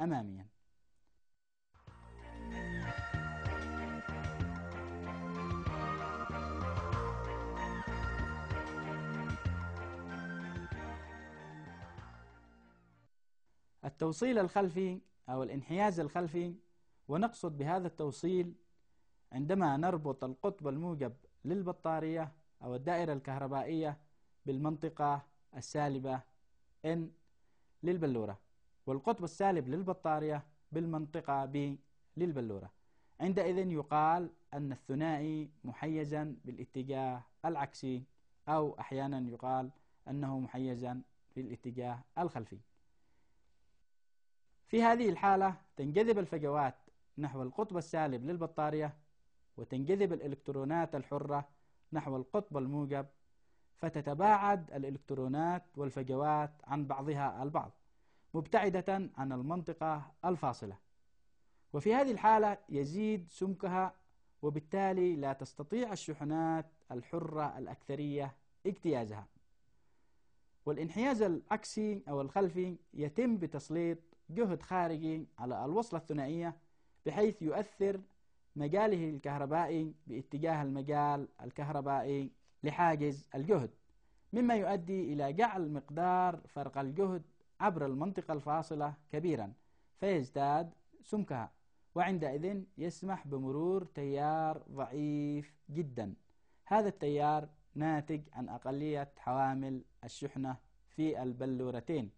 أماميا التوصيل الخلفي أو الانحياز الخلفي ونقصد بهذا التوصيل عندما نربط القطب الموجب للبطارية أو الدائرة الكهربائية بالمنطقة السالبة N للبلورة والقطب السالب للبطارية بالمنطقة B للبلورة عندئذ يقال أن الثنائي محيزا بالاتجاه العكسي أو أحيانا يقال أنه محيزا في الاتجاه الخلفي في هذه الحالة تنجذب الفجوات نحو القطب السالب للبطارية وتنجذب الإلكترونات الحرة نحو القطب الموجب فتتباعد الإلكترونات والفجوات عن بعضها البعض مبتعدة عن المنطقة الفاصلة وفي هذه الحالة يزيد سمكها وبالتالي لا تستطيع الشحنات الحرة الأكثرية اجتيازها والانحياز العكسي أو الخلفي يتم بتسليط جهد خارجي على الوصلة الثنائية بحيث يؤثر مجاله الكهربائي باتجاه المجال الكهربائي لحاجز الجهد مما يؤدي إلى جعل مقدار فرق الجهد عبر المنطقة الفاصلة كبيرا فيزداد سمكها وعندئذ يسمح بمرور تيار ضعيف جدا هذا التيار ناتج عن أقلية حوامل الشحنة في البلورتين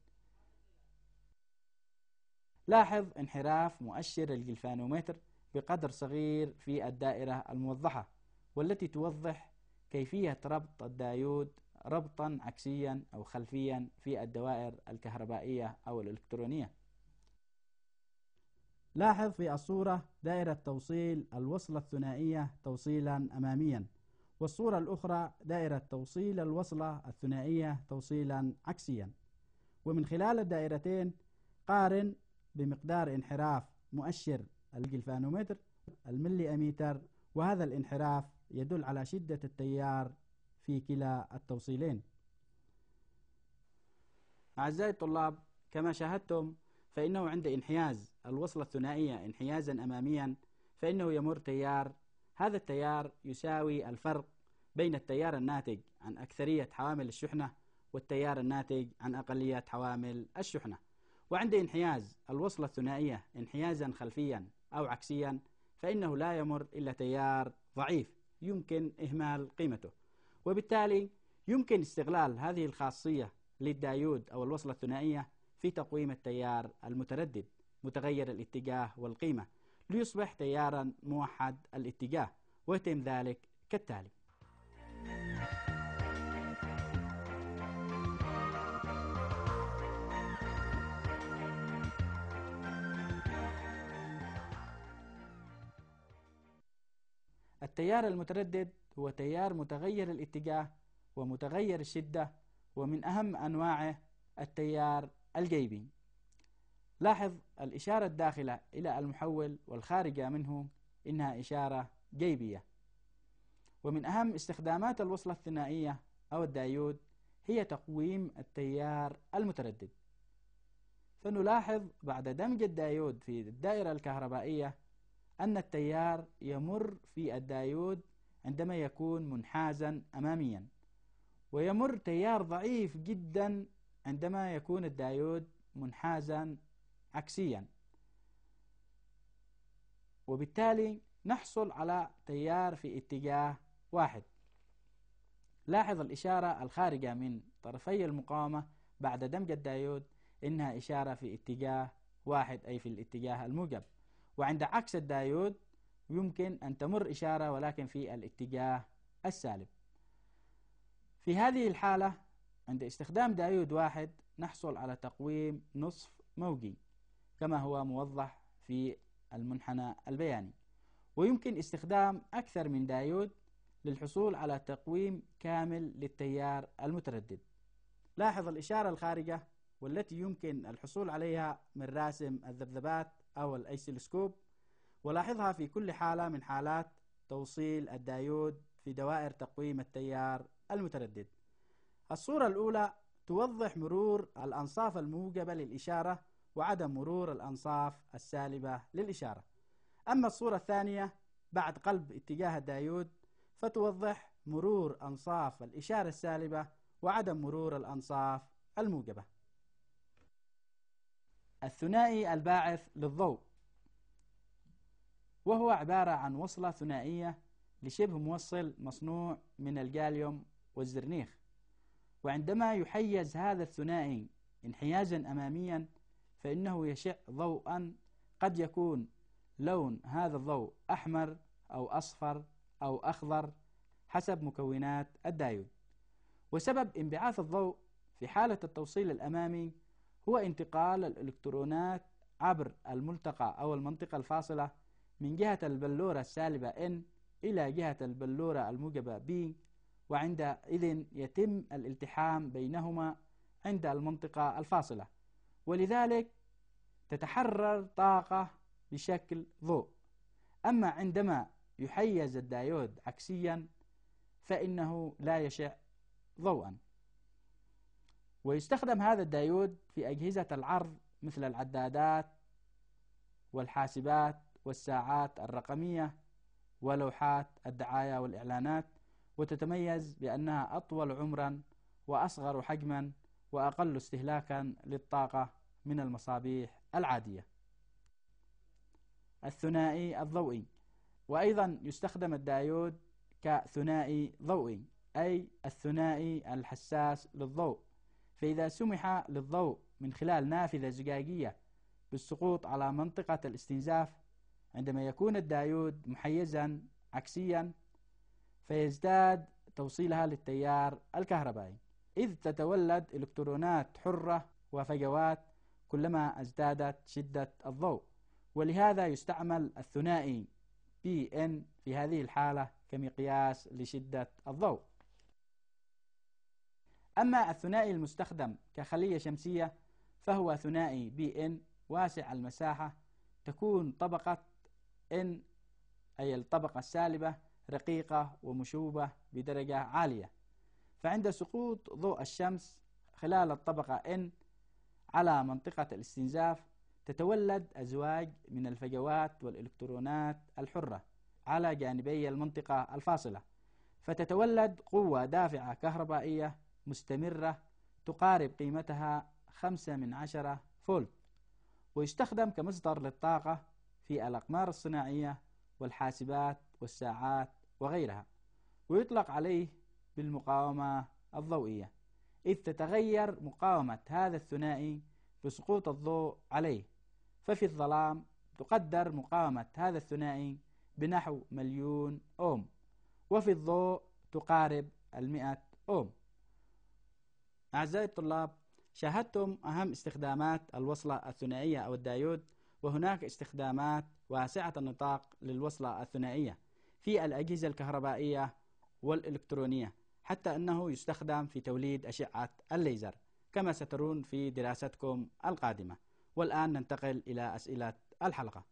لاحظ انحراف مؤشر الجلفانومتر بقدر صغير في الدائرة الموضحة والتي توضح كيفية ربط الدايود ربطا عكسيا أو خلفيا في الدوائر الكهربائية أو الإلكترونية لاحظ في الصورة دائرة توصيل الوصلة الثنائية توصيلا أماميا والصورة الأخرى دائرة توصيل الوصلة الثنائية توصيلا عكسيا ومن خلال الدائرتين قارن بمقدار انحراف مؤشر الجلفانومتر الملي أميتر وهذا الانحراف يدل على شدة التيار في كلا التوصيلين أعزائي الطلاب كما شاهدتم فإنه عند انحياز الوصلة الثنائية انحيازا أماميا فإنه يمر تيار هذا التيار يساوي الفرق بين التيار الناتج عن أكثرية حوامل الشحنة والتيار الناتج عن أقلية حوامل الشحنة وعند انحياز الوصلة الثنائية انحيازا خلفيا أو عكسيا فإنه لا يمر إلا تيار ضعيف يمكن إهمال قيمته وبالتالي يمكن استغلال هذه الخاصية للدايود أو الوصلة الثنائية في تقويم التيار المتردد متغير الاتجاه والقيمة ليصبح تيارا موحد الاتجاه ويتم ذلك كالتالي التيار المتردد هو تيار متغير الاتجاه ومتغير الشدة ومن أهم أنواعه التيار الجيبي لاحظ الإشارة الداخلة إلى المحول والخارجة منه إنها إشارة جيبية ومن أهم استخدامات الوصلة الثنائية أو الدايود هي تقويم التيار المتردد فنلاحظ بعد دمج الدايود في الدائرة الكهربائية أن التيار يمر في الدايود عندما يكون منحازا أماميا ويمر تيار ضعيف جدا عندما يكون الدايود منحازا عكسيا وبالتالي نحصل على تيار في اتجاه واحد لاحظ الإشارة الخارجة من طرفي المقاومة بعد دمج الدايود إنها إشارة في اتجاه واحد أي في الاتجاه الموجب وعند عكس الدايود يمكن أن تمر إشارة ولكن في الاتجاه السالب في هذه الحالة عند استخدام دايود واحد نحصل على تقويم نصف موجي كما هو موضح في المنحنى البياني ويمكن استخدام أكثر من دايود للحصول على تقويم كامل للتيار المتردد لاحظ الإشارة الخارجة والتي يمكن الحصول عليها من راسم الذبذبات أو الأيسلسكوب ولاحظها في كل حالة من حالات توصيل الدايود في دوائر تقويم التيار المتردد الصورة الأولى توضح مرور الأنصاف الموجبة للإشارة وعدم مرور الأنصاف السالبة للإشارة أما الصورة الثانية بعد قلب اتجاه الدايود فتوضح مرور أنصاف الإشارة السالبة وعدم مرور الأنصاف الموجبة الثنائي الباعث للضوء وهو عبارة عن وصلة ثنائية لشبه موصل مصنوع من الجاليوم والزرنيخ وعندما يحيز هذا الثنائي انحيازا أماميا فإنه يشع ضوءا قد يكون لون هذا الضوء أحمر أو أصفر أو أخضر حسب مكونات الدايود وسبب انبعاث الضوء في حالة التوصيل الأمامي هو انتقال الإلكترونات عبر الملتقى أو المنطقة الفاصلة من جهة البلورة السالبة N إلى جهة البلورة الموجبة B وعندئذ يتم الالتحام بينهما عند المنطقة الفاصلة ولذلك تتحرر طاقة بشكل ضوء أما عندما يحيز الدايود عكسيا فإنه لا يشع ضوءا ويستخدم هذا الدايود في أجهزة العرض مثل العدادات والحاسبات والساعات الرقمية ولوحات الدعاية والإعلانات وتتميز بأنها أطول عمرا وأصغر حجما وأقل استهلاكا للطاقة من المصابيح العادية الثنائي الضوئي وأيضا يستخدم الدايود كثنائي ضوئي أي الثنائي الحساس للضوء فإذا سمح للضوء من خلال نافذة زجاجية بالسقوط على منطقة الاستنزاف عندما يكون الدايود محيزا عكسيا فيزداد توصيلها للتيار الكهربائي إذ تتولد إلكترونات حرة وفجوات كلما ازدادت شدة الضوء ولهذا يستعمل الثنائي بي إن في هذه الحالة كمقياس لشدة الضوء أما الثنائي المستخدم كخلية شمسية فهو ثنائي بي إن واسع المساحة تكون طبقة إن أي الطبقة السالبة رقيقة ومشوبة بدرجة عالية فعند سقوط ضوء الشمس خلال الطبقة N على منطقة الاستنزاف تتولد أزواج من الفجوات والإلكترونات الحرة على جانبي المنطقة الفاصلة فتتولد قوة دافعة كهربائية مستمرة تقارب قيمتها خمسة من عشرة فولت ويستخدم كمصدر للطاقة في الأقمار الصناعية والحاسبات والساعات وغيرها ويطلق عليه بالمقاومة الضوئية إذ تتغير مقاومة هذا الثنائي بسقوط الضوء عليه ففي الظلام تقدر مقاومة هذا الثنائي بنحو مليون أوم وفي الضوء تقارب المئة أوم أعزائي الطلاب شاهدتم أهم استخدامات الوصلة الثنائية أو الدايود وهناك استخدامات واسعة النطاق للوصلة الثنائية في الأجهزة الكهربائية والإلكترونية حتى أنه يستخدم في توليد أشعة الليزر كما سترون في دراستكم القادمة والآن ننتقل إلى أسئلة الحلقة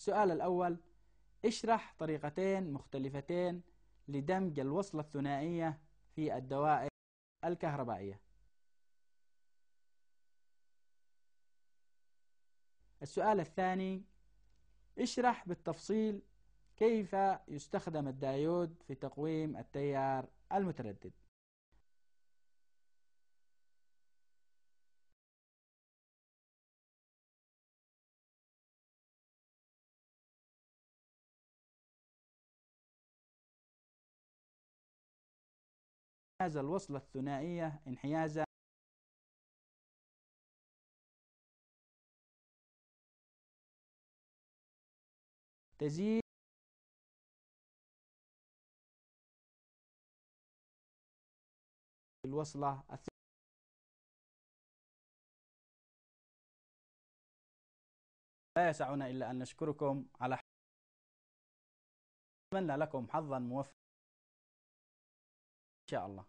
السؤال الأول اشرح طريقتين مختلفتين لدمج الوصلة الثنائية في الدوائر الكهربائية السؤال الثاني اشرح بالتفصيل كيف يستخدم الدايود في تقويم التيار المتردد انحياز الوصلة الثنائية انحيازا تزيد الوصلة لا يسعنا إلا أن نشكركم على حظا لكم حظا موفقا شاء الله